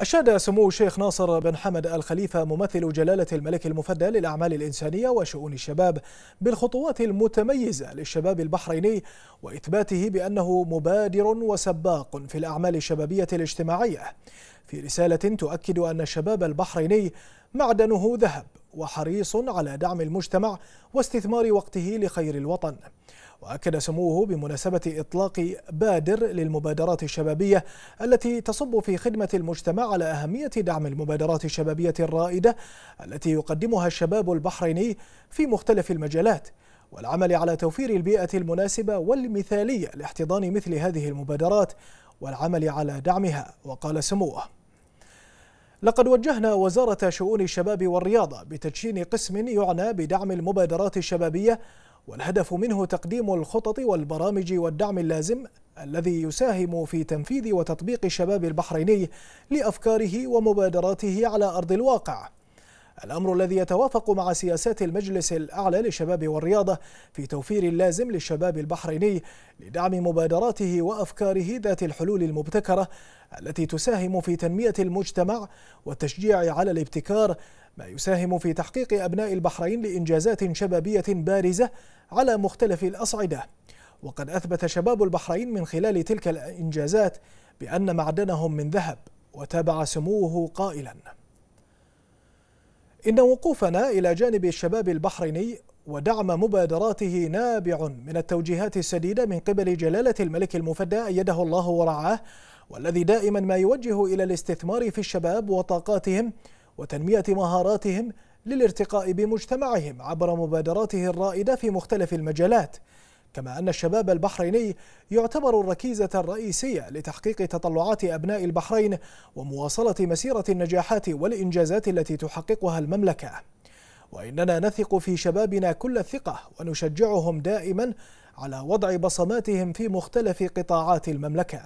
أشاد سمو الشيخ ناصر بن حمد الخليفة ممثل جلالة الملك المفدى للأعمال الإنسانية وشؤون الشباب بالخطوات المتميزة للشباب البحريني وإثباته بأنه مبادر وسباق في الأعمال الشبابية الاجتماعية في رسالة تؤكد أن الشباب البحريني معدنه ذهب وحريص على دعم المجتمع واستثمار وقته لخير الوطن وأكد سموه بمناسبة إطلاق بادر للمبادرات الشبابية التي تصب في خدمة المجتمع على أهمية دعم المبادرات الشبابية الرائدة التي يقدمها الشباب البحريني في مختلف المجالات والعمل على توفير البيئة المناسبة والمثالية لاحتضان مثل هذه المبادرات والعمل على دعمها وقال سموه لقد وجهنا وزارة شؤون الشباب والرياضة بتدشين قسم يعنى بدعم المبادرات الشبابية والهدف منه تقديم الخطط والبرامج والدعم اللازم الذي يساهم في تنفيذ وتطبيق الشباب البحريني لأفكاره ومبادراته على أرض الواقع الأمر الذي يتوافق مع سياسات المجلس الأعلى للشباب والرياضة في توفير اللازم للشباب البحريني لدعم مبادراته وأفكاره ذات الحلول المبتكرة التي تساهم في تنمية المجتمع والتشجيع على الابتكار ما يساهم في تحقيق أبناء البحرين لإنجازات شبابية بارزة على مختلف الأصعدة وقد أثبت شباب البحرين من خلال تلك الإنجازات بأن معدنهم من ذهب وتابع سموه قائلاً إن وقوفنا إلى جانب الشباب البحريني ودعم مبادراته نابع من التوجيهات السديدة من قبل جلالة الملك المفدى أيده الله ورعاه والذي دائما ما يوجه إلى الاستثمار في الشباب وطاقاتهم وتنمية مهاراتهم للارتقاء بمجتمعهم عبر مبادراته الرائدة في مختلف المجالات كما أن الشباب البحريني يعتبر الركيزة الرئيسية لتحقيق تطلعات أبناء البحرين ومواصلة مسيرة النجاحات والإنجازات التي تحققها المملكة وإننا نثق في شبابنا كل الثقة ونشجعهم دائما على وضع بصماتهم في مختلف قطاعات المملكة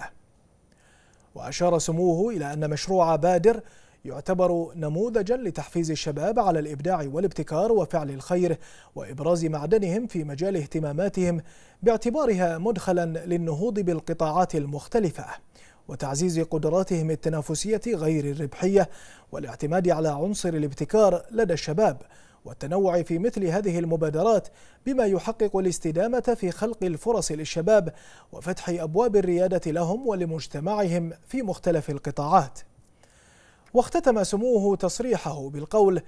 وأشار سموه إلى أن مشروع بادر يعتبر نموذجا لتحفيز الشباب على الإبداع والابتكار وفعل الخير وإبراز معدنهم في مجال اهتماماتهم باعتبارها مدخلا للنهوض بالقطاعات المختلفة وتعزيز قدراتهم التنافسية غير الربحية والاعتماد على عنصر الابتكار لدى الشباب والتنوع في مثل هذه المبادرات بما يحقق الاستدامة في خلق الفرص للشباب وفتح أبواب الريادة لهم ولمجتمعهم في مختلف القطاعات واختتم سموه تصريحه بالقول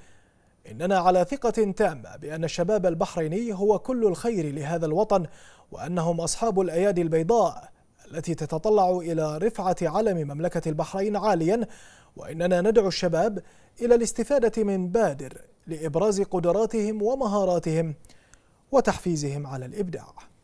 إننا على ثقة تامة بأن الشباب البحريني هو كل الخير لهذا الوطن وأنهم أصحاب الأيادي البيضاء التي تتطلع إلى رفعة علم مملكة البحرين عاليا وإننا ندعو الشباب إلى الاستفادة من بادر لإبراز قدراتهم ومهاراتهم وتحفيزهم على الإبداع